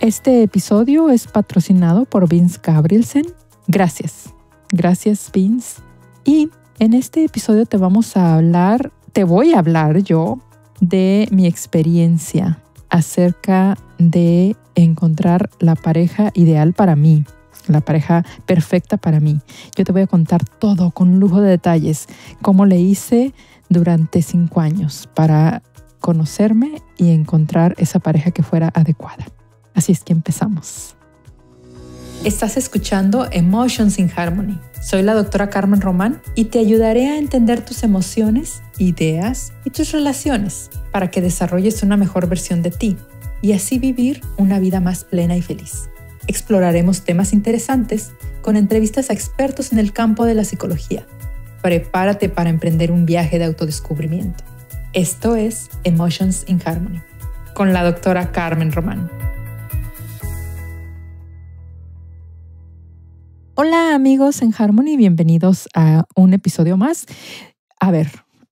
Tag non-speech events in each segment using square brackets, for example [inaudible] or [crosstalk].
Este episodio es patrocinado por Vince Gabrielsen. Gracias. Gracias, Vince. Y en este episodio te vamos a hablar, te voy a hablar yo de mi experiencia acerca de encontrar la pareja ideal para mí, la pareja perfecta para mí. Yo te voy a contar todo con lujo de detalles, cómo le hice durante cinco años para conocerme y encontrar esa pareja que fuera adecuada. Así es que empezamos. Estás escuchando Emotions in Harmony. Soy la doctora Carmen Román y te ayudaré a entender tus emociones, ideas y tus relaciones para que desarrolles una mejor versión de ti y así vivir una vida más plena y feliz. Exploraremos temas interesantes con entrevistas a expertos en el campo de la psicología. Prepárate para emprender un viaje de autodescubrimiento. Esto es Emotions in Harmony con la doctora Carmen Román. Hola amigos en Harmony, bienvenidos a un episodio más. A ver,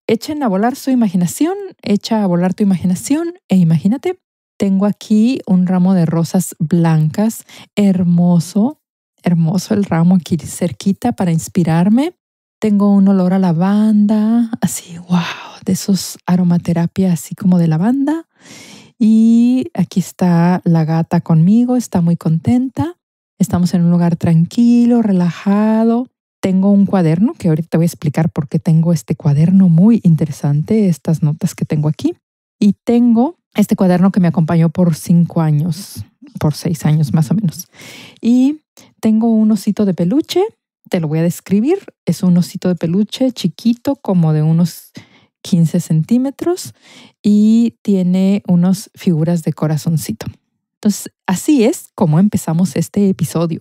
echen a volar su imaginación, echa a volar tu imaginación e imagínate, tengo aquí un ramo de rosas blancas, hermoso, hermoso el ramo aquí cerquita para inspirarme. Tengo un olor a lavanda, así, wow, de esos aromaterapia así como de lavanda. Y aquí está la gata conmigo, está muy contenta. Estamos en un lugar tranquilo, relajado. Tengo un cuaderno que ahorita te voy a explicar por qué tengo este cuaderno muy interesante, estas notas que tengo aquí. Y tengo este cuaderno que me acompañó por cinco años, por seis años más o menos. Y tengo un osito de peluche, te lo voy a describir. Es un osito de peluche chiquito, como de unos 15 centímetros, y tiene unas figuras de corazoncito así es como empezamos este episodio.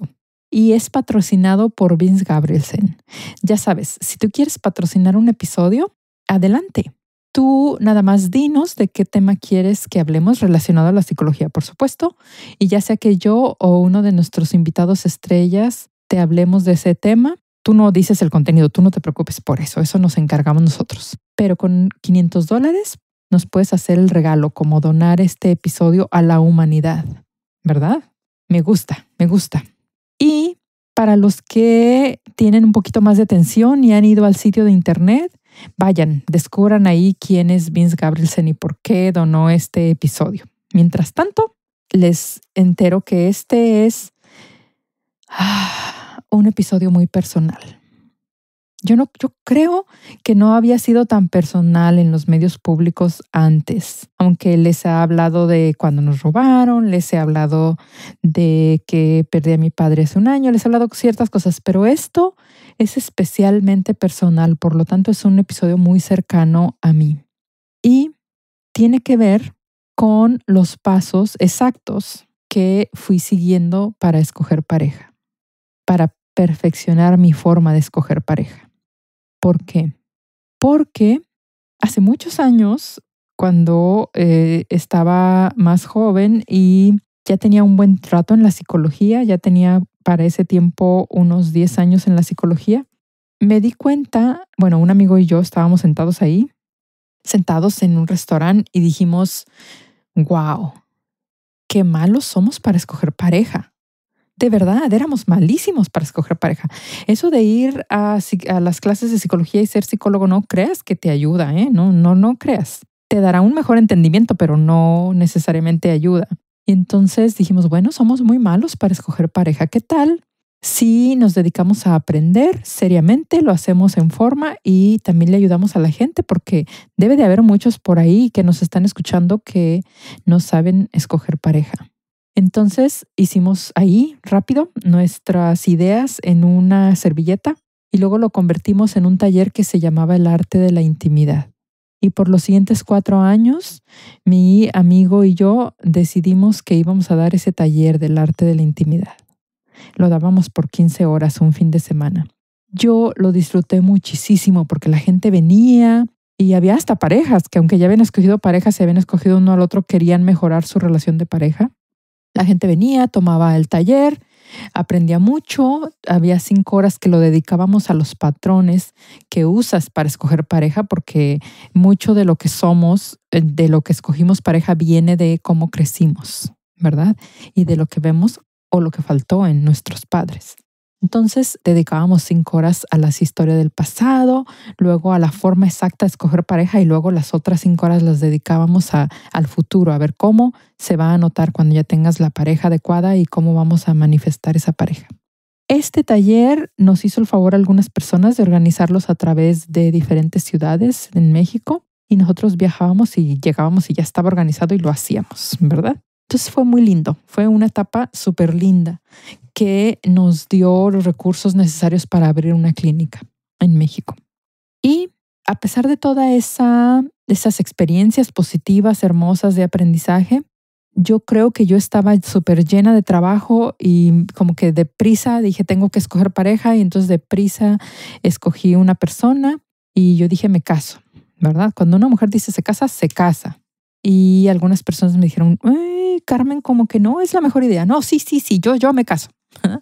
Y es patrocinado por Vince Gabrielsen. Ya sabes, si tú quieres patrocinar un episodio, adelante. Tú nada más dinos de qué tema quieres que hablemos relacionado a la psicología, por supuesto. Y ya sea que yo o uno de nuestros invitados estrellas te hablemos de ese tema, tú no dices el contenido, tú no te preocupes por eso, eso nos encargamos nosotros. Pero con 500 dólares nos puedes hacer el regalo como donar este episodio a la humanidad. ¿verdad? Me gusta, me gusta. Y para los que tienen un poquito más de atención y han ido al sitio de internet, vayan, descubran ahí quién es Vince Gabrielsen y por qué donó este episodio. Mientras tanto, les entero que este es ah, un episodio muy personal. Yo, no, yo creo que no había sido tan personal en los medios públicos antes, aunque les he hablado de cuando nos robaron, les he hablado de que perdí a mi padre hace un año, les he hablado de ciertas cosas, pero esto es especialmente personal, por lo tanto es un episodio muy cercano a mí. Y tiene que ver con los pasos exactos que fui siguiendo para escoger pareja, para perfeccionar mi forma de escoger pareja. ¿Por qué? Porque hace muchos años, cuando eh, estaba más joven y ya tenía un buen trato en la psicología, ya tenía para ese tiempo unos 10 años en la psicología, me di cuenta, bueno, un amigo y yo estábamos sentados ahí, sentados en un restaurante y dijimos, wow, qué malos somos para escoger pareja de verdad, éramos malísimos para escoger pareja. Eso de ir a, las clases de psicología y ser psicólogo, no creas que te ayuda, ¿eh? No, no, no creas. Te dará un mejor entendimiento, pero no necesariamente ayuda. Y entonces dijimos, bueno, somos muy malos para escoger pareja. ¿Qué tal? Si nos dedicamos a aprender seriamente, lo hacemos en forma y también le ayudamos a la gente porque debe de haber muchos por ahí que nos están escuchando que no saben escoger pareja. Entonces hicimos ahí rápido nuestras ideas en una servilleta y luego lo convertimos en un taller que se llamaba El arte de la intimidad. Y por los siguientes cuatro años, mi amigo y yo decidimos que íbamos a dar ese taller del arte de la intimidad. Lo dábamos por 15 horas un fin de semana. Yo lo disfruté muchísimo porque la gente venía y había hasta parejas que aunque ya habían escogido parejas, se habían escogido uno al otro, querían mejorar su relación de pareja. La gente venía, tomaba el taller, aprendía mucho. Había cinco horas que lo dedicábamos a los patrones que usas para escoger pareja, porque mucho de lo que somos, eh, de lo que escogimos pareja, viene de cómo crecimos, ¿verdad? Y de lo que vemos o lo que faltó en nuestros padres. Entonces dedicábamos cinco horas a las historias del pasado, luego a la forma exacta de escoger pareja y luego las otras cinco horas las dedicábamos al futuro, a ver cómo se va a notar cuando ya tengas la pareja adecuada y cómo vamos a manifestar esa pareja. Este taller nos hizo el favor a algunas personas de organizarlos a través de diferentes ciudades en México y nosotros viajábamos y llegábamos y ya estaba organizado y lo hacíamos, ¿verdad? Entonces fue muy lindo, fue una etapa súper linda que nos dio los recursos necesarios para abrir una clínica en México. Y a pesar de todas esa, esas experiencias positivas, hermosas de aprendizaje, yo creo que yo estaba súper llena de trabajo y como que deprisa dije, tengo que escoger pareja y entonces deprisa escogí una persona y yo dije, me caso, ¿verdad? Cuando una mujer dice se casa, se casa. Y algunas personas me dijeron, Carmen, como que no es la mejor idea. No, sí, sí, sí, yo, yo me caso.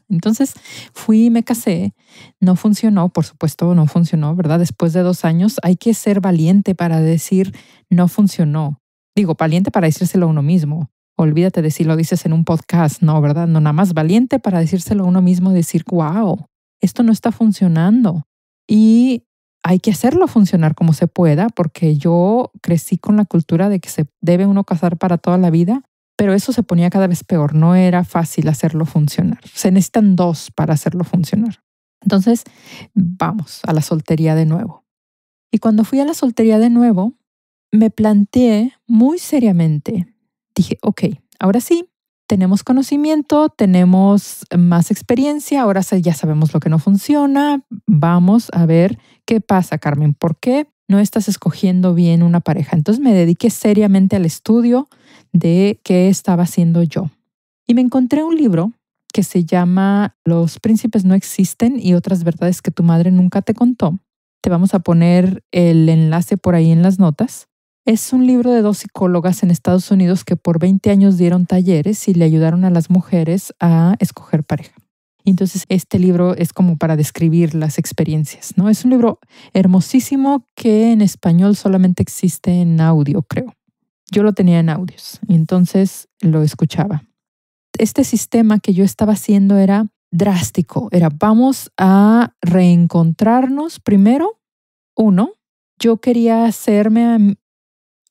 Entonces fui, me casé, no funcionó, por supuesto no funcionó, ¿verdad? Después de dos años hay que ser valiente para decir no funcionó. Digo, valiente para decírselo a uno mismo. Olvídate de si lo dices en un podcast, no, ¿verdad? No, nada más valiente para decírselo a uno mismo, decir, wow, esto no está funcionando. Y hay que hacerlo funcionar como se pueda, porque yo crecí con la cultura de que se debe uno casar para toda la vida pero eso se ponía cada vez peor, no era fácil hacerlo funcionar. Se necesitan dos para hacerlo funcionar. Entonces, vamos a la soltería de nuevo. Y cuando fui a la soltería de nuevo, me planteé muy seriamente, dije, ok, ahora sí, tenemos conocimiento, tenemos más experiencia, ahora ya sabemos lo que no funciona, vamos a ver qué pasa, Carmen, ¿por qué no estás escogiendo bien una pareja? Entonces me dediqué seriamente al estudio, de qué estaba haciendo yo. Y me encontré un libro que se llama Los príncipes no existen y otras verdades que tu madre nunca te contó. Te vamos a poner el enlace por ahí en las notas. Es un libro de dos psicólogas en Estados Unidos que por 20 años dieron talleres y le ayudaron a las mujeres a escoger pareja. Entonces, este libro es como para describir las experiencias, ¿no? Es un libro hermosísimo que en español solamente existe en audio, creo yo lo tenía en audios y entonces lo escuchaba. Este sistema que yo estaba haciendo era drástico, era vamos a reencontrarnos primero, uno, yo quería hacerme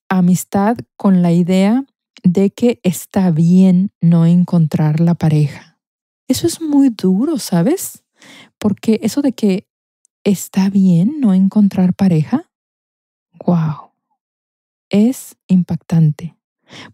amistad con la idea de que está bien no encontrar la pareja. Eso es muy duro, ¿sabes? Porque eso de que está bien no encontrar pareja, wow es impactante,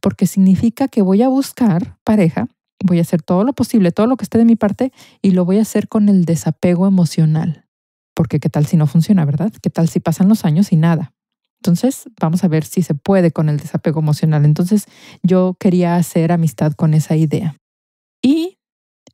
porque significa que voy a buscar pareja, voy a hacer todo lo posible, todo lo que esté de mi parte, y lo voy a hacer con el desapego emocional, porque qué tal si no funciona, ¿verdad? ¿Qué tal si pasan los años y nada? Entonces, vamos a ver si se puede con el desapego emocional. Entonces, yo quería hacer amistad con esa idea. Y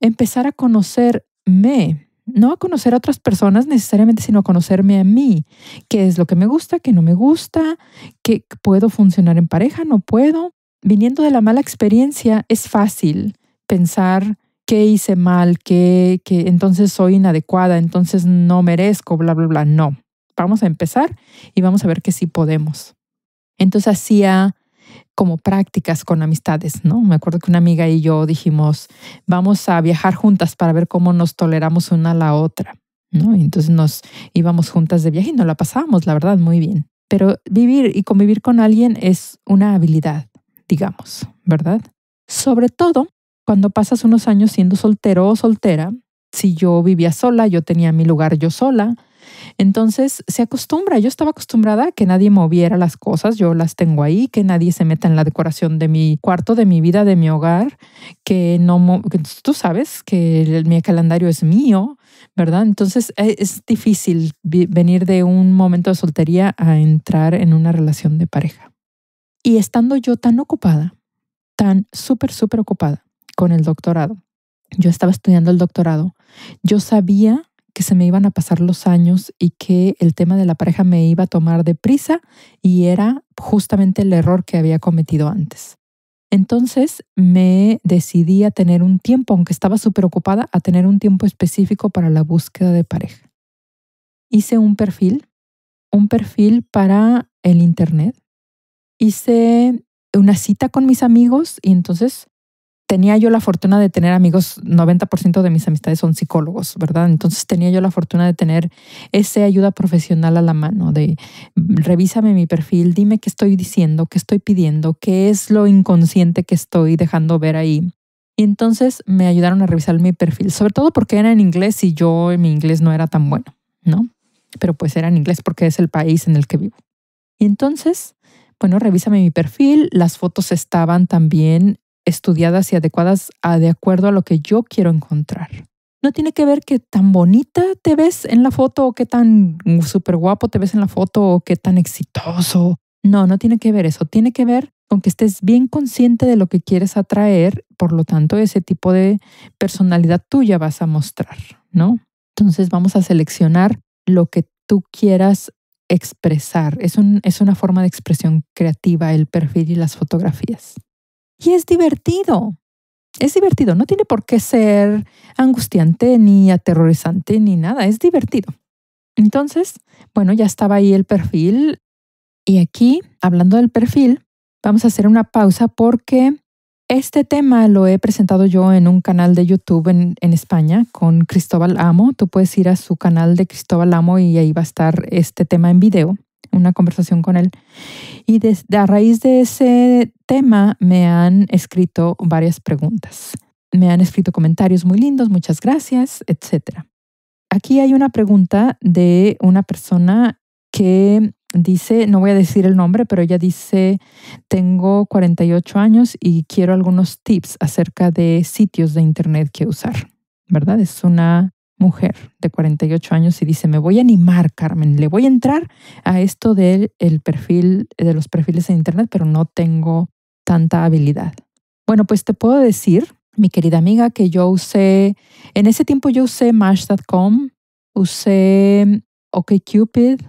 empezar a conocerme, no a conocer a otras personas necesariamente, sino a conocerme a mí, qué es lo que me gusta, qué no me gusta, qué puedo funcionar en pareja, no puedo. Viniendo de la mala experiencia, es fácil pensar qué hice mal, qué, entonces soy inadecuada, entonces no merezco, bla, bla, bla. No, vamos a empezar y vamos a ver que sí podemos. Entonces hacía como prácticas con amistades, ¿no? Me acuerdo que una amiga y yo dijimos, vamos a viajar juntas para ver cómo nos toleramos una a la otra, ¿no? entonces nos íbamos juntas de viaje y nos la pasábamos, la verdad, muy bien. Pero vivir y convivir con alguien es una habilidad, digamos, ¿verdad? Sobre todo cuando pasas unos años siendo soltero o soltera, si yo vivía sola, yo tenía mi lugar yo sola, entonces se acostumbra, yo estaba acostumbrada a que nadie moviera las cosas, yo las tengo ahí, que nadie se meta en la decoración de mi cuarto, de mi vida, de mi hogar, que no, tú sabes que mi calendario es mío, ¿verdad? Entonces e, es difícil venir de un momento de soltería a entrar en una relación de pareja. Y estando yo tan ocupada, tan súper, súper ocupada con el doctorado, yo estaba estudiando el doctorado, yo sabía que se me iban a pasar los años y que el tema de la pareja me iba a tomar deprisa y era justamente el error que había cometido antes. Entonces me decidí a tener un tiempo, aunque estaba súper ocupada, a tener un tiempo específico para la búsqueda de pareja. Hice un perfil, un perfil para el Internet. Hice una cita con mis amigos y entonces tenía yo la fortuna de tener amigos, 90% de mis amistades son psicólogos, ¿verdad? Entonces tenía yo la fortuna de tener esa ayuda profesional a la mano, de revísame mi perfil, dime qué estoy diciendo, qué estoy pidiendo, qué es lo inconsciente que estoy dejando ver ahí. Y entonces me ayudaron a revisar mi perfil, sobre todo porque era en inglés y yo en mi inglés no era tan bueno, ¿no? Pero pues era en inglés porque es el país en el que vivo. Y entonces, bueno, revísame mi perfil, las fotos estaban también estudiadas y adecuadas a de acuerdo a lo que yo quiero encontrar. No tiene que ver qué tan bonita te ves en la foto o qué tan súper guapo te ves en la foto o qué tan exitoso. No, no tiene que ver eso. Tiene que ver con que estés bien consciente de lo que quieres atraer. Por lo tanto, ese tipo de personalidad tuya vas a mostrar, ¿no? Entonces vamos a seleccionar lo que tú quieras expresar. Es, es una forma de expresión creativa el perfil y las fotografías. Y es divertido. Es divertido, no tiene por qué ser angustiante ni aterrorizante ni nada, es divertido. Entonces, bueno, ya estaba ahí el perfil y aquí, hablando del perfil, vamos a hacer una pausa porque este tema lo he presentado yo en un canal de YouTube en, España con Cristóbal Amo. Tú puedes ir a su canal de Cristóbal Amo y ahí va a estar este tema en video una conversación con él. Y a raíz de ese tema me han escrito varias preguntas. Me han escrito comentarios muy lindos, muchas gracias, etc. Aquí hay una pregunta de una persona que dice, no voy a decir el nombre, pero ella dice, tengo 48 años y quiero algunos tips acerca de sitios de Internet que usar, ¿verdad? Es una mujer de 48 años y dice, me voy a animar, Carmen, le voy a entrar a esto del el perfil, de los perfiles en Internet, pero no tengo tanta habilidad. Bueno, pues te puedo decir, mi querida amiga, que yo usé, en ese tiempo yo usé Mash.com, usé OkCupid,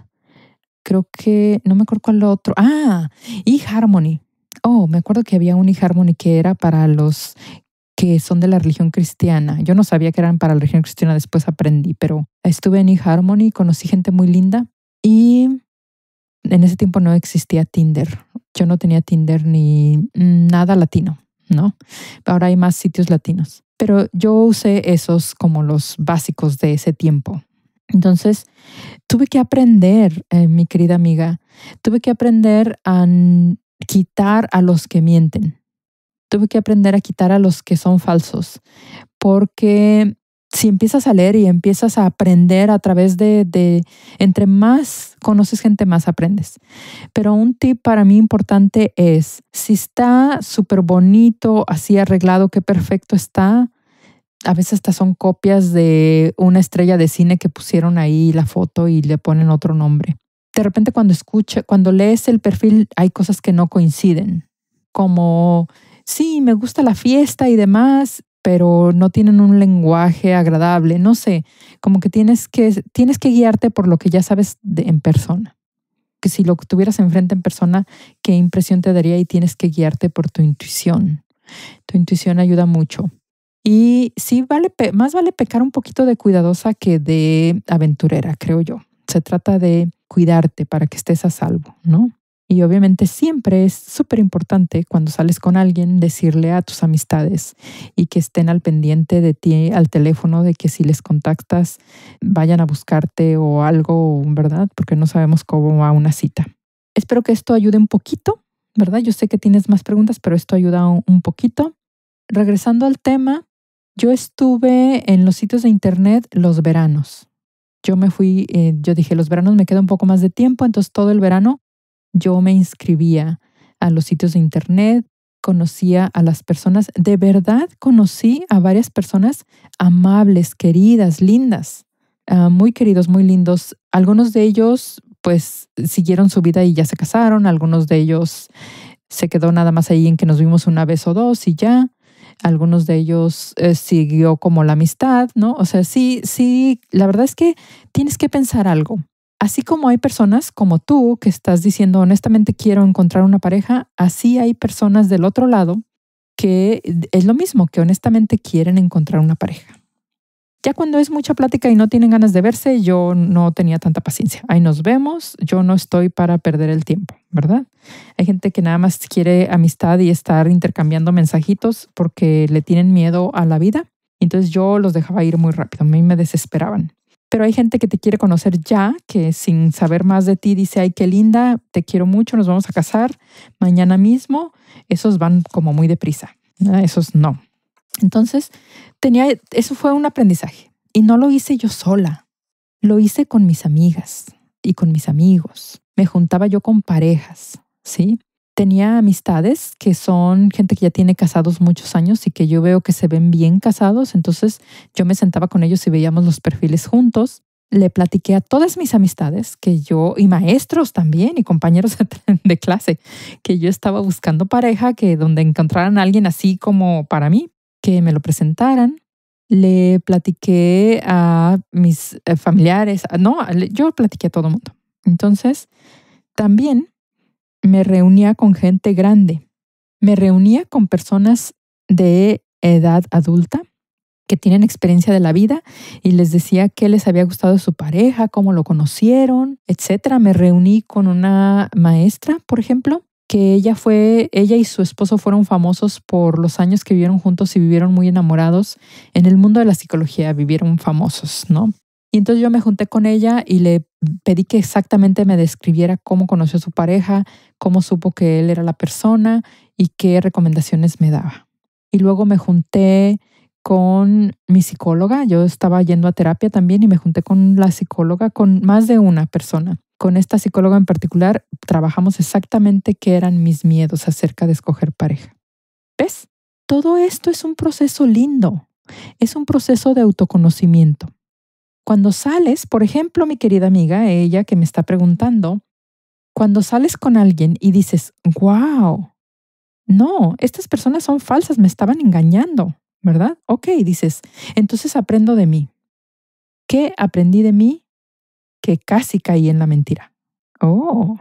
creo que, no me acuerdo cuál otro, ah, eHarmony. Oh, me acuerdo que había un eHarmony que era para los que son de la religión cristiana. Yo no sabía que eran para la religión cristiana, después aprendí, pero estuve en eHarmony, conocí gente muy linda y en ese tiempo no existía Tinder. Yo no tenía Tinder ni nada latino, ¿no? Ahora hay más sitios latinos. Pero yo usé esos como los básicos de ese tiempo. Entonces, tuve que aprender, eh, mi querida amiga, tuve que aprender a quitar a los que mienten tuve que aprender a quitar a los que son falsos, porque si empiezas a leer y empiezas a aprender a través de, entre más conoces gente, más aprendes. Pero un tip para mí importante es, si está súper bonito, así arreglado, qué perfecto está, a veces estas son copias de una estrella de cine que pusieron ahí la foto y le ponen otro nombre. De repente cuando escucha, cuando lees el perfil, hay cosas que no coinciden, como sí, me gusta la fiesta y demás, pero no tienen un lenguaje agradable, no sé, como que tienes que, guiarte por lo que ya sabes en persona. Que si lo tuvieras enfrente en persona, ¿qué impresión te daría? Y tienes que guiarte por tu intuición. Tu intuición ayuda mucho. Y sí, vale, más vale pecar un poquito de cuidadosa que de aventurera, creo yo. Se trata de cuidarte para que estés a salvo, ¿no? Y obviamente siempre es súper importante cuando sales con alguien decirle a tus amistades y que estén al pendiente de ti al teléfono, de que si les contactas vayan a buscarte o algo, ¿verdad? Porque no sabemos cómo va una cita. Espero que esto ayude un poquito, ¿verdad? Yo sé que tienes más preguntas, pero esto ayuda un poquito. Regresando al tema, yo estuve en los sitios de internet los veranos. Yo me fui, eh, yo dije, los veranos me queda un poco más de tiempo, entonces todo el verano yo me inscribía a los sitios de internet, conocía a las personas, de verdad conocí a varias personas amables, queridas, lindas, ah, muy queridos, muy lindos. Algunos de ellos pues siguieron su vida y ya se casaron, algunos de ellos se quedó nada más ahí en que nos vimos una vez o dos y ya. Algunos de ellos eh, siguió como la amistad, ¿no? O sea, sí, sí, la verdad es que tienes que pensar algo. Así como hay personas como tú que estás diciendo honestamente quiero encontrar una pareja, así hay personas del otro lado que es lo mismo, que honestamente quieren encontrar una pareja. Ya cuando es mucha plática y no tienen ganas de verse, yo no tenía tanta paciencia. Ahí nos vemos, yo no estoy para perder el tiempo, ¿verdad? Hay gente que nada más quiere amistad y estar intercambiando mensajitos porque le tienen miedo a la vida. Entonces yo los dejaba ir muy rápido, a mí me desesperaban pero hay gente que te quiere conocer ya, que sin saber más de ti dice, ay, qué linda, te quiero mucho, nos vamos a casar mañana mismo. Esos van como muy deprisa, esos no. Entonces, tenía, eso fue un aprendizaje y no lo hice yo sola, lo hice con mis amigas y con mis amigos. Me juntaba yo con parejas, ¿sí? tenía amistades que son gente que ya tiene casados muchos años y que yo veo que se ven bien casados, entonces yo me sentaba con ellos y veíamos los perfiles juntos. Le platiqué a todas mis amistades que yo, y maestros también, y compañeros [laughs] de clase, que yo estaba buscando pareja, que donde encontraran a alguien así como para mí, que me lo presentaran. Le platiqué a mis eh, familiares, no, yo platiqué a todo el mundo. Entonces, también me reunía con gente grande. Me reunía con personas de edad adulta que tienen experiencia de la vida y les decía qué les había gustado su pareja, cómo lo conocieron, etcétera. Me reuní con una maestra, por ejemplo, que ella fue, ella y su esposo fueron famosos por los años que vivieron juntos y vivieron muy enamorados. En el mundo de la psicología vivieron famosos, ¿no? Y entonces yo me junté con ella y le pedí que exactamente me describiera cómo conoció a su pareja, cómo supo que él era la persona y qué recomendaciones me daba. Y luego me junté con mi psicóloga, yo estaba yendo a terapia también y me junté con la psicóloga, con más de una persona. Con esta psicóloga en particular trabajamos exactamente qué eran mis miedos acerca de escoger pareja. ¿Ves? Todo esto es un proceso lindo, es un proceso de autoconocimiento. Cuando sales, por ejemplo, mi querida amiga, ella que me está preguntando, cuando sales con alguien y dices, wow, no, estas personas son falsas, me estaban engañando, ¿verdad? Ok, dices, entonces aprendo de mí. ¿Qué aprendí de mí? Que casi caí en la mentira. Oh,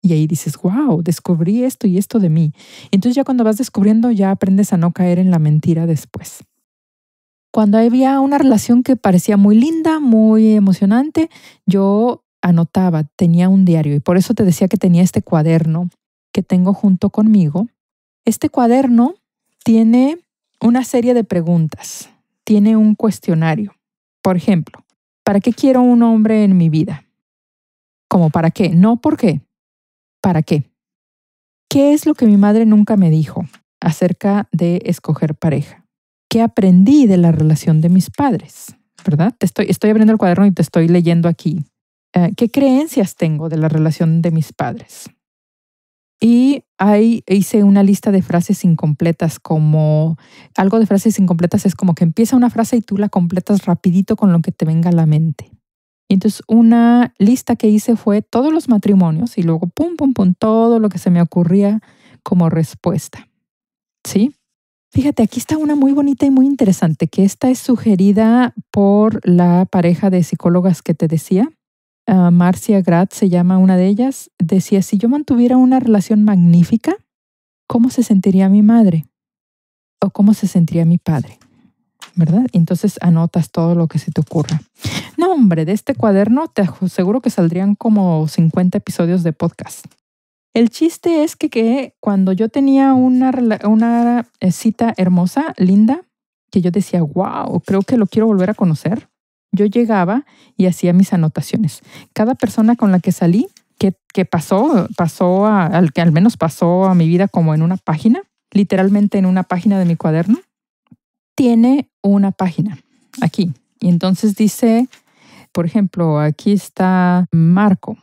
y ahí dices, wow, descubrí esto y esto de mí. Entonces ya cuando vas descubriendo, ya aprendes a no caer en la mentira después. Cuando había una relación que parecía muy linda, muy emocionante, yo anotaba, tenía un diario y por eso te decía que tenía este cuaderno que tengo junto conmigo. Este cuaderno tiene una serie de preguntas, tiene un cuestionario. Por ejemplo, ¿para qué quiero un hombre en mi vida? Como para qué, no por qué, para qué. ¿Qué es lo que mi madre nunca me dijo acerca de escoger pareja? qué aprendí de la relación de mis padres, ¿verdad? Te estoy, estoy abriendo el cuaderno y te estoy leyendo aquí. Eh, ¿Qué creencias tengo de la relación de mis padres? Y ahí hice una lista de frases incompletas, como algo de frases incompletas es como que empieza una frase y tú la completas rapidito con lo que te venga a la mente. Y entonces una lista que hice fue todos los matrimonios y luego pum, pum, pum, todo lo que se me ocurría como respuesta. ¿Sí? Fíjate, aquí está una muy bonita y muy interesante, que esta es sugerida por la pareja de psicólogas que te decía. Ah, Marcia Grad se llama una de ellas. Decía, si yo mantuviera una relación magnífica, ¿cómo se sentiría mi madre? ¿O cómo se sentiría mi padre? ¿Verdad? Entonces anotas todo lo que se te ocurra. No, hombre, de este cuaderno te aseguro que saldrían como 50 episodios de podcast. El chiste es que, cuando yo tenía una, eh, cita hermosa, linda, que yo decía, wow, creo que lo quiero volver a conocer, yo llegaba y hacía mis anotaciones. Cada persona con la que salí, que, pasó, pasó al que al menos pasó a mi vida como en una página, literalmente en una página de mi cuaderno, tiene una página aquí. Y entonces dice, por ejemplo, aquí está Marco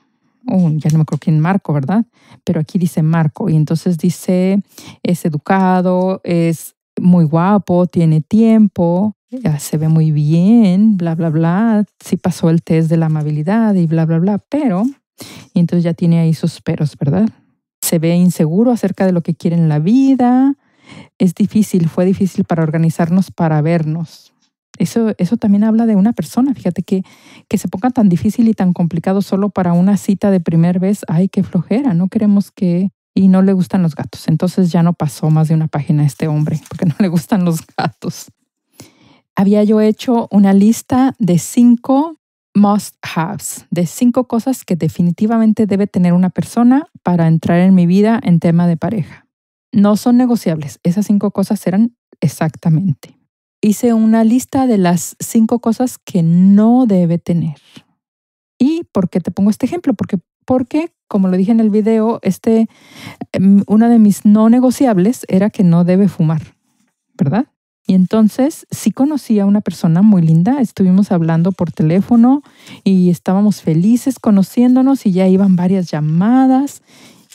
ya no me acuerdo quién Marco, ¿verdad? Pero aquí dice Marco y entonces dice, es educado, es muy guapo, tiene tiempo, se ve muy bien, bla, bla, bla, sí pasó el test de la amabilidad y bla, bla, bla, pero, entonces ya tiene ahí sus peros, ¿verdad? Se ve inseguro acerca de lo que quiere en la vida, es difícil, fue difícil para organizarnos para vernos. Eso, eso también habla de una persona. Fíjate que, se ponga tan difícil y tan complicado solo para una cita de primer vez. Ay, qué flojera. No queremos que. Y no le gustan los gatos. Entonces ya no pasó más de una página a este hombre [laughs] porque no le gustan los gatos. Había yo hecho una lista de cinco must haves, de cinco cosas que definitivamente debe tener una persona para entrar en mi vida en tema de pareja. No son negociables. Esas cinco cosas eran exactamente hice una lista de las cinco cosas que no debe tener. ¿Y por qué te pongo este ejemplo? Porque, porque como lo dije en el video, este, em, una de mis no negociables era que no debe fumar, ¿verdad? Y entonces sí conocí a una persona muy linda, estuvimos hablando por teléfono y estábamos felices conociéndonos y ya iban varias llamadas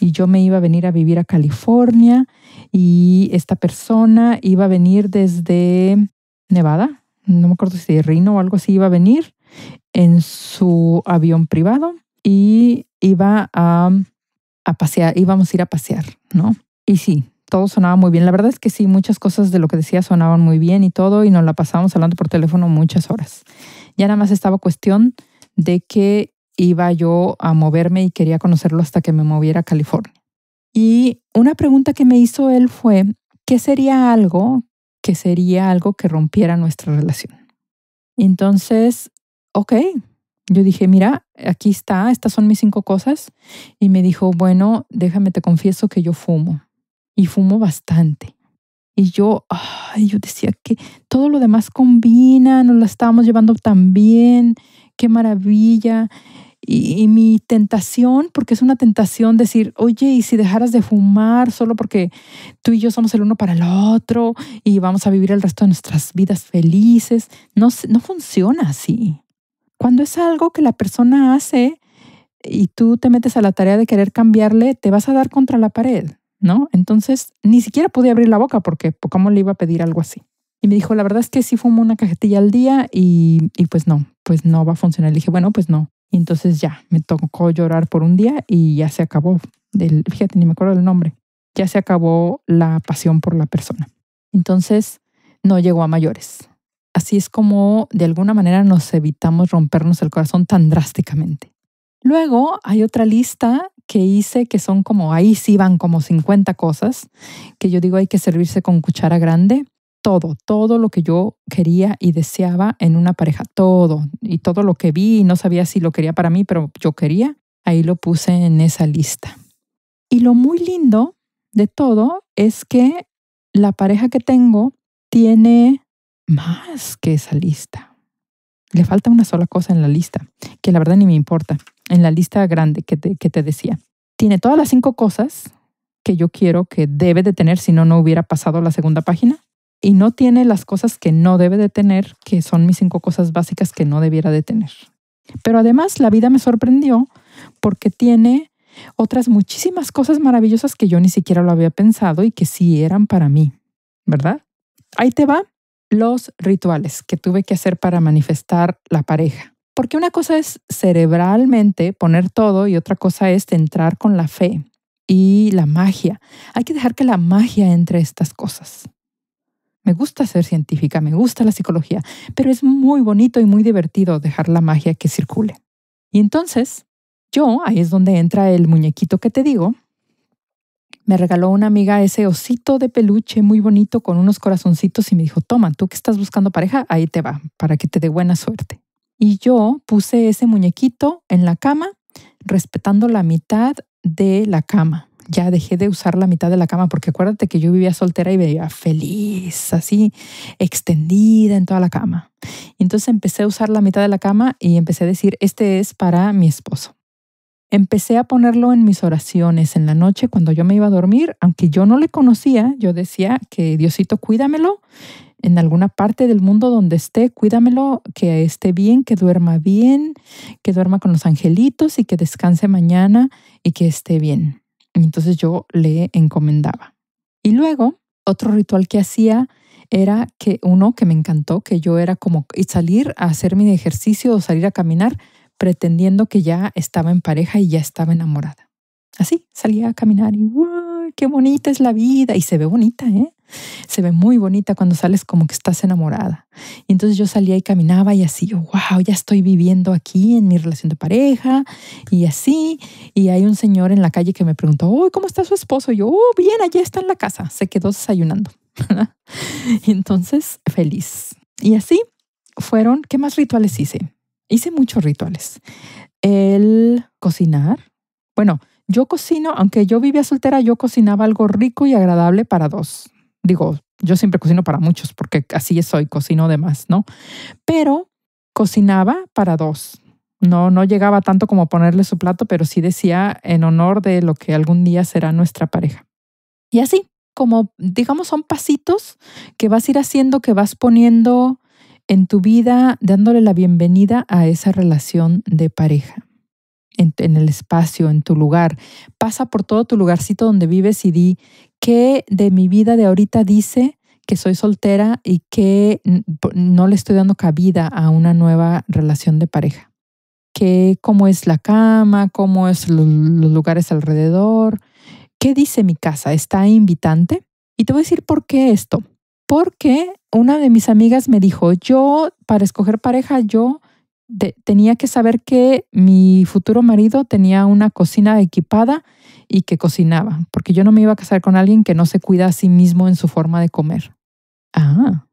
y yo me iba a venir a vivir a California y esta persona iba a venir desde Nevada, no me acuerdo si de Rino o algo así iba a venir en su avión privado y iba a, a pasear, íbamos a ir a pasear, ¿no? Y sí, todo sonaba muy bien. La verdad es que sí, muchas cosas de lo que decía sonaban muy bien y todo, y nos la pasábamos hablando por teléfono muchas horas. Ya nada más estaba cuestión de que iba yo a moverme y quería conocerlo hasta que me moviera a California. Y una pregunta que me hizo él fue, ¿qué sería algo que sería algo que rompiera nuestra relación. Entonces, ok, yo dije, mira, aquí está, estas son mis cinco cosas. Y me dijo, bueno, déjame, te confieso que yo fumo. Y fumo bastante. Y yo, ay, yo decía que todo lo demás combina, nos la estábamos llevando tan bien, qué maravilla. Y, mi tentación, porque es una tentación decir, oye, y si dejaras de fumar solo porque tú y yo somos el uno para el otro y vamos a vivir el resto de nuestras vidas felices, no, no funciona así. Cuando es algo que la persona hace y tú te metes a la tarea de querer cambiarle, te vas a dar contra la pared, ¿no? Entonces, ni siquiera pude abrir la boca porque ¿cómo le iba a pedir algo así? Y me dijo, la verdad es que sí fumo una cajetilla al día y, y pues no, pues no va a funcionar. Le dije, bueno, pues no, y entonces ya, me tocó llorar por un día y ya se acabó. Del, fíjate, ni me acuerdo el nombre. Ya se acabó la pasión por la persona. Entonces, no llegó a mayores. Así es como de alguna manera nos evitamos rompernos el corazón tan drásticamente. Luego hay otra lista que hice que son como, ahí sí van como 50 cosas, que yo digo hay que servirse con cuchara grande todo, todo lo que yo quería y deseaba en una pareja, todo, y todo lo que vi, y no sabía si lo quería para mí, pero yo quería, ahí lo puse en esa lista. Y lo muy lindo de todo es que la pareja que tengo tiene más que esa lista. Le falta una sola cosa en la lista, que la verdad ni me importa, en la lista grande que te, que te decía. Tiene todas las cinco cosas que yo quiero que debe de tener, si no, no hubiera pasado la segunda página y no tiene las cosas que no debe de tener, que son mis cinco cosas básicas que no debiera de tener. Pero además la vida me sorprendió porque tiene otras muchísimas cosas maravillosas que yo ni siquiera lo había pensado y que sí eran para mí, ¿verdad? Ahí te va los rituales que tuve que hacer para manifestar la pareja. Porque una cosa es cerebralmente poner todo y otra cosa es entrar con la fe y la magia. Hay que dejar que la magia entre estas cosas. Me gusta ser científica, me gusta la psicología, pero es muy bonito y muy divertido dejar la magia que circule. Y entonces, yo, ahí es donde entra el muñequito que te digo. Me regaló una amiga ese osito de peluche muy bonito con unos corazoncitos y me dijo, toma, tú que estás buscando pareja, ahí te va, para que te dé buena suerte. Y yo puse ese muñequito en la cama, respetando la mitad de la cama ya dejé de usar la mitad de la cama, porque acuérdate que yo vivía soltera y veía feliz, así, extendida en toda la cama. Y entonces empecé a usar la mitad de la cama y empecé a decir, este es para mi esposo. Empecé a ponerlo en mis oraciones en la noche cuando yo me iba a dormir, aunque yo no le conocía, yo decía que Diosito, cuídamelo en alguna parte del mundo donde esté, cuídamelo, que esté bien, que duerma bien, que duerma con los angelitos y que descanse mañana y que esté bien. Entonces yo le encomendaba. Y luego, otro ritual que hacía era que uno que me encantó, que yo era como salir a hacer mi ejercicio o salir a caminar pretendiendo que ya estaba en pareja y ya estaba enamorada. Así, salía a caminar y ¡guau! ¡Qué bonita es la vida! Y se ve bonita, ¿eh? Se ve muy bonita cuando sales como que estás enamorada. Y entonces yo salía y caminaba y así, yo, wow, ya estoy viviendo aquí en mi relación de pareja y así. Y hay un señor en la calle que me preguntó, ¡uy! ¿cómo está su esposo? Y yo, oh, bien, allá está en la casa. Se quedó desayunando. [laughs] y entonces, feliz. Y así fueron, ¿qué más rituales hice? Hice muchos rituales. El cocinar. Bueno, yo cocino, aunque yo vivía soltera, yo cocinaba algo rico y agradable para dos. Digo, yo siempre cocino para muchos porque así soy, cocino de más, ¿no? Pero cocinaba para dos. No, no llegaba tanto como ponerle su plato, pero sí decía en honor de lo que algún día será nuestra pareja. Y así, como digamos, son pasitos que vas a ir haciendo, que vas poniendo en tu vida, dándole la bienvenida a esa relación de pareja en, el espacio, en tu lugar. Pasa por todo tu lugarcito donde vives y di qué de mi vida de ahorita dice que soy soltera y que no le estoy dando cabida a una nueva relación de pareja. Que cómo es la cama, cómo es los lugares alrededor. ¿Qué dice mi casa? ¿Está invitante? Y te voy a decir por qué esto. Porque una de mis amigas me dijo, yo para escoger pareja, yo tenía que saber que mi futuro marido tenía una cocina equipada y que cocinaba, porque yo no me iba a casar con alguien que no se cuida a sí mismo en su forma de comer. Ah,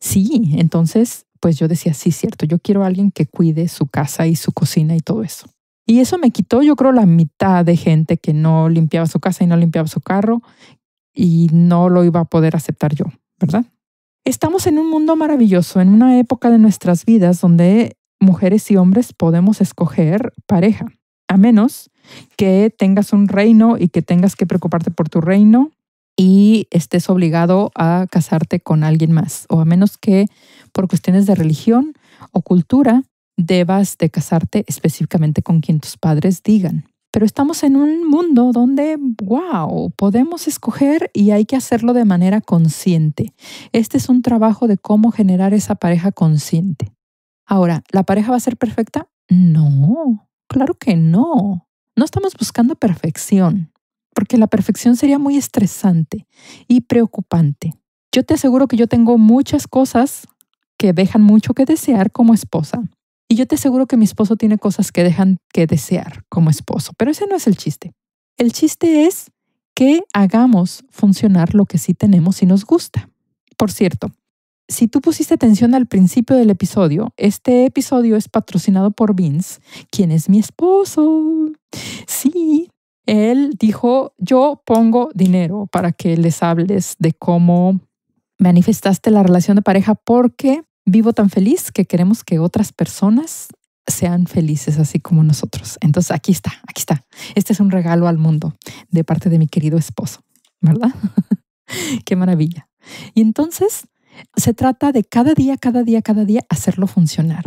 sí, entonces pues yo decía, sí, cierto, yo quiero a alguien que cuide su casa y su cocina y todo eso. Y eso me quitó, yo creo, la mitad de gente que no limpiaba su casa y no limpiaba su carro y no lo iba a poder aceptar yo, ¿verdad? Estamos en un mundo maravilloso, en una época de nuestras vidas donde mujeres y hombres podemos escoger pareja, a menos que tengas un reino y que tengas que preocuparte por tu reino y estés obligado a casarte con alguien más, o a menos que por cuestiones de religión o cultura debas de casarte específicamente con quien tus padres digan. Pero estamos en un mundo donde, wow, podemos escoger y hay que hacerlo de manera consciente. Este es un trabajo de cómo generar esa pareja consciente. Ahora, ¿la pareja va a ser perfecta? No, claro que no. No estamos buscando perfección, porque la perfección sería muy estresante y preocupante. Yo te aseguro que yo tengo muchas cosas que dejan mucho que desear como esposa. Y yo te aseguro que mi esposo tiene cosas que dejan que desear como esposo, pero ese no es el chiste. El chiste es que hagamos funcionar lo que sí tenemos y nos gusta. Por cierto, si tú pusiste atención al principio del episodio, este episodio es patrocinado por Vince, quien es mi esposo. Sí, él dijo, yo pongo dinero para que les hables de cómo manifestaste la relación de pareja porque vivo tan feliz que queremos que otras personas sean felices así como nosotros. Entonces aquí está, aquí está. Este es un regalo al mundo de parte de mi querido esposo, ¿verdad? [laughs] Qué maravilla. Y entonces se trata de cada día, cada día, cada día hacerlo funcionar.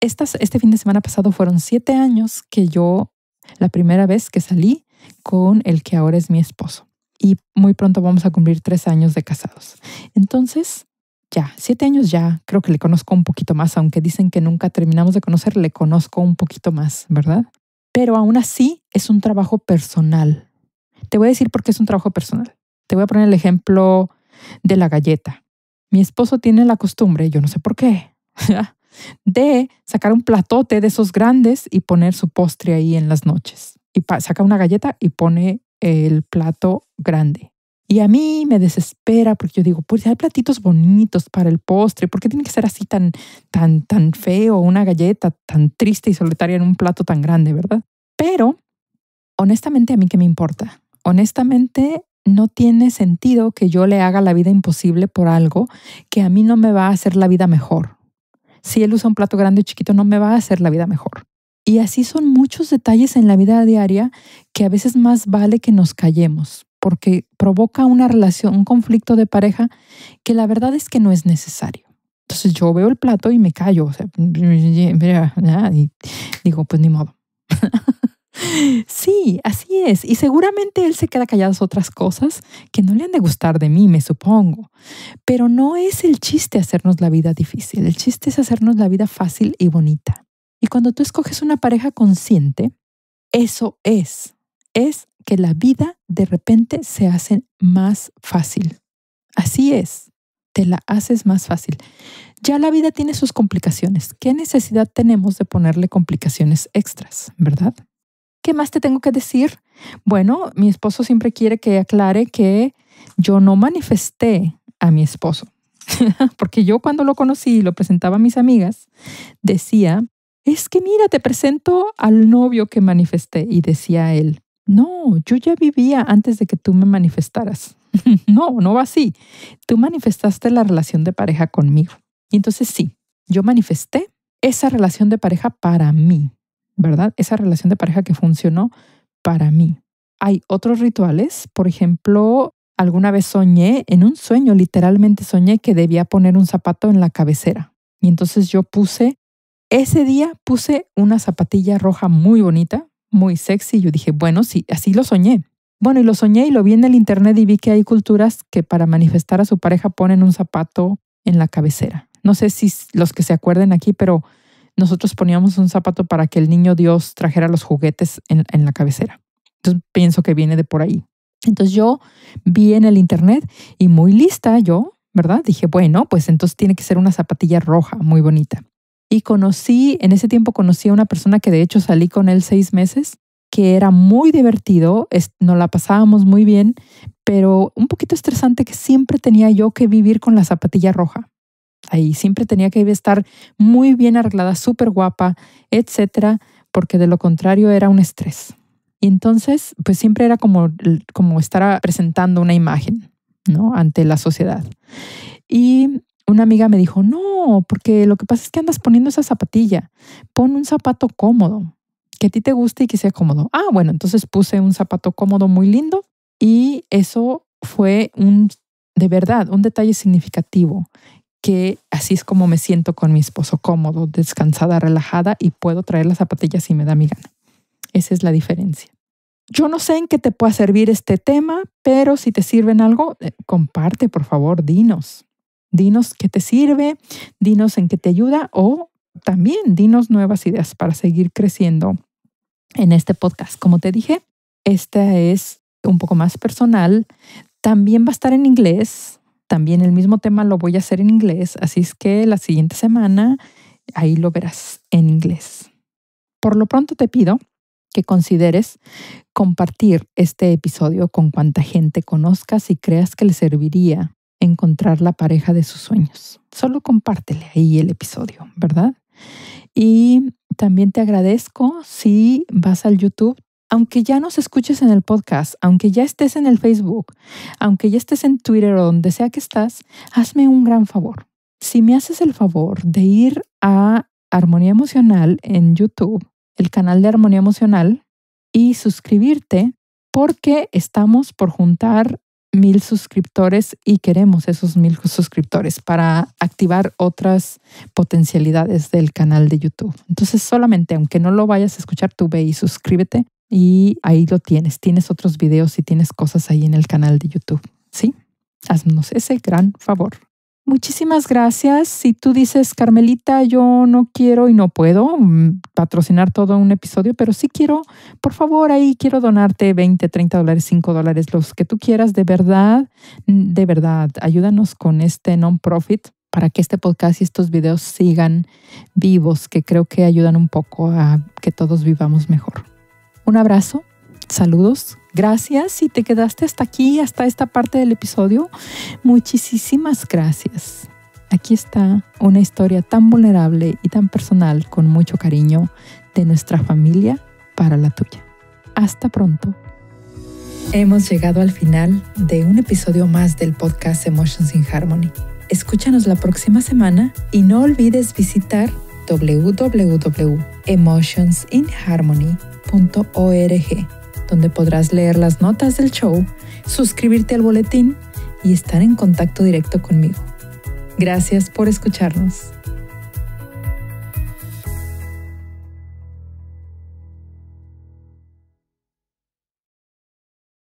este fin de semana pasado fueron siete años que yo, la primera vez que salí con el que ahora es mi esposo. Y muy pronto vamos a cumplir tres años de casados. Entonces, ya, siete años ya, creo que le conozco un poquito más, aunque dicen que nunca terminamos de conocer, le conozco un poquito más, ¿verdad? Pero aún así es un trabajo personal. Te voy a decir por qué es un trabajo personal. Te voy a poner el ejemplo de la galleta. Mi esposo tiene la costumbre, yo no sé por qué, [laughs] de sacar un platote de esos grandes y poner su postre ahí en las noches. Y saca una galleta y pone el plato grande. Y a mí me desespera porque yo digo, pues hay platitos bonitos para el postre, ¿por qué tiene que ser así tan, tan, tan feo una galleta tan triste y solitaria en un plato tan grande, verdad? Pero, honestamente, ¿a mí qué me importa? Honestamente, no tiene sentido que yo le haga la vida imposible por algo que a mí no me va a hacer la vida mejor. Si él usa un plato grande o chiquito, no me va a hacer la vida mejor. Y así son muchos detalles en la vida diaria que a veces más vale que nos callemos, porque provoca una relación, un conflicto de pareja que la verdad es que no es necesario. Entonces yo veo el plato y me callo, o sea, [laughs] y digo, pues ni modo. [laughs] Sí, así es. Y seguramente él se queda callado otras cosas que no le han de gustar de mí, me supongo. Pero no es el chiste hacernos la vida difícil. El chiste es hacernos la vida fácil y bonita. Y cuando tú escoges una pareja consciente, eso es. Es que la vida de repente se hace más fácil. Así es. Te la haces más fácil. Ya la vida tiene sus complicaciones. ¿Qué necesidad tenemos de ponerle complicaciones extras, verdad? ¿Qué más te tengo que decir? Bueno, mi esposo siempre quiere que aclare que yo no manifesté a mi esposo. [laughs] Porque yo cuando lo conocí y lo presentaba a mis amigas, decía, es que mira, te presento al novio que manifesté. Y decía él, no, yo ya vivía antes de que tú me manifestaras. [laughs] no, no va así. Tú manifestaste la relación de pareja conmigo. Y entonces sí, yo manifesté esa relación de pareja para mí. ¿verdad? Esa relación de pareja que funcionó para mí. Hay otros rituales, por ejemplo, alguna vez soñé, en un sueño literalmente soñé que debía poner un zapato en la cabecera. Y entonces yo puse, ese día puse una zapatilla roja muy bonita, muy sexy. Y Yo dije, bueno, sí, así lo soñé. Bueno, y lo soñé y lo vi en el internet y vi que hay culturas que para manifestar a su pareja ponen un zapato en la cabecera. No sé si los que se acuerden aquí, pero nosotros poníamos un zapato para que el niño Dios trajera los juguetes en, la cabecera. Entonces pienso que viene de por ahí. Entonces yo vi en el internet y muy lista yo, ¿verdad? Dije, bueno, pues entonces tiene que ser una zapatilla roja, muy bonita. Y conocí, en ese tiempo conocí a una persona que de hecho salí con él seis meses, que era muy divertido, nos la pasábamos muy bien, pero un poquito estresante que siempre tenía yo que vivir con la zapatilla roja ahí. Siempre tenía que estar muy bien arreglada, súper guapa, etcétera, porque de lo contrario era un estrés. Y entonces, pues siempre era como, como estar presentando una imagen, ¿no? Ante la sociedad. Y una amiga me dijo, no, porque lo que pasa es que andas poniendo esa zapatilla, pon un zapato cómodo, que a ti te guste y que sea cómodo. Ah, bueno, entonces puse un zapato cómodo muy lindo y eso fue un, de verdad, un detalle significativo que así es como me siento con mi esposo cómodo, descansada, relajada y puedo traer las zapatillas si me da mi gana. Esa es la diferencia. Yo no sé en qué te pueda servir este tema, pero si te sirve en algo, eh, comparte, por favor, dinos. Dinos qué te sirve, dinos en qué te ayuda o también dinos nuevas ideas para seguir creciendo en este podcast. Como te dije, este es un poco más personal. También va a estar en inglés, también el mismo tema lo voy a hacer en inglés, así es que la siguiente semana ahí lo verás en inglés. Por lo pronto te pido que consideres compartir este episodio con cuanta gente conozcas y creas que le serviría encontrar la pareja de sus sueños. Solo compártele ahí el episodio, ¿verdad? Y también te agradezco si vas al YouTube, aunque ya nos escuches en el podcast, aunque ya estés en el Facebook, aunque ya estés en Twitter o donde sea que estás, hazme un gran favor. Si me haces el favor de ir a Armonía Emocional en YouTube, el canal de Armonía Emocional, y suscribirte, porque estamos por juntar mil suscriptores y queremos esos mil suscriptores para activar otras potencialidades del canal de YouTube. Entonces solamente, aunque no lo vayas a escuchar, tú ve y suscríbete y ahí lo tienes. Tienes otros videos y tienes cosas ahí en el canal de YouTube. ¿Sí? Haznos ese gran favor. Muchísimas gracias. Si tú dices, Carmelita, yo no quiero y no puedo mm, patrocinar todo un episodio, pero sí quiero, por favor, ahí quiero donarte 20, 30 dólares, 5 dólares, los que tú quieras, de verdad, de verdad, ayúdanos con este non-profit para que este podcast y estos videos sigan vivos, que creo que ayudan un poco a que todos vivamos mejor. Un abrazo, saludos, gracias. Si te quedaste hasta aquí, hasta esta parte del episodio, muchísimas gracias. Aquí está una historia tan vulnerable y tan personal con mucho cariño de nuestra familia para la tuya. Hasta pronto. Hemos llegado al final de un episodio más del podcast Emotions in Harmony. Escúchanos la próxima semana y no olvides visitar www.emotionsinharmony.com org donde podrás leer las notas del show, suscribirte al boletín y estar en contacto directo conmigo. Gracias por escucharnos.